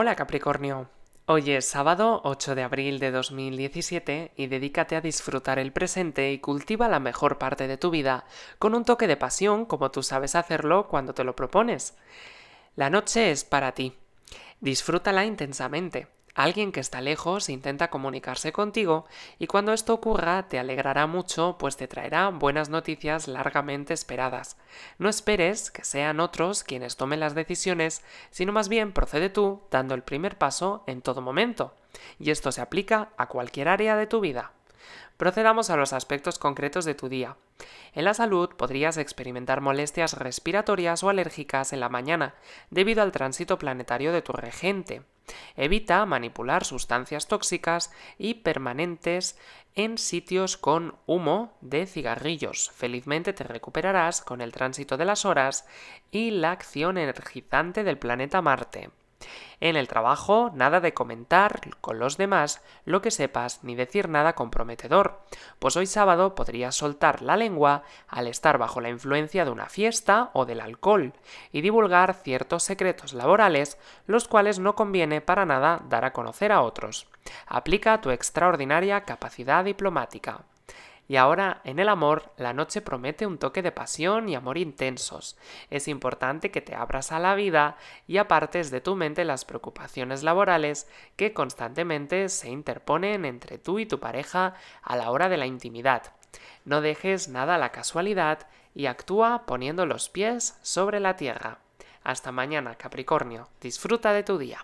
Hola Capricornio. Hoy es sábado 8 de abril de 2017 y dedícate a disfrutar el presente y cultiva la mejor parte de tu vida, con un toque de pasión como tú sabes hacerlo cuando te lo propones. La noche es para ti. Disfrútala intensamente. Alguien que está lejos e intenta comunicarse contigo y cuando esto ocurra te alegrará mucho pues te traerá buenas noticias largamente esperadas. No esperes que sean otros quienes tomen las decisiones, sino más bien procede tú dando el primer paso en todo momento. Y esto se aplica a cualquier área de tu vida. Procedamos a los aspectos concretos de tu día. En la salud podrías experimentar molestias respiratorias o alérgicas en la mañana, debido al tránsito planetario de tu regente. Evita manipular sustancias tóxicas y permanentes en sitios con humo de cigarrillos. Felizmente te recuperarás con el tránsito de las horas y la acción energizante del planeta Marte. En el trabajo, nada de comentar con los demás lo que sepas ni decir nada comprometedor, pues hoy sábado podrías soltar la lengua al estar bajo la influencia de una fiesta o del alcohol y divulgar ciertos secretos laborales los cuales no conviene para nada dar a conocer a otros. Aplica tu extraordinaria capacidad diplomática. Y ahora, en el amor, la noche promete un toque de pasión y amor intensos. Es importante que te abras a la vida y apartes de tu mente las preocupaciones laborales que constantemente se interponen entre tú y tu pareja a la hora de la intimidad. No dejes nada a la casualidad y actúa poniendo los pies sobre la tierra. Hasta mañana, Capricornio. Disfruta de tu día.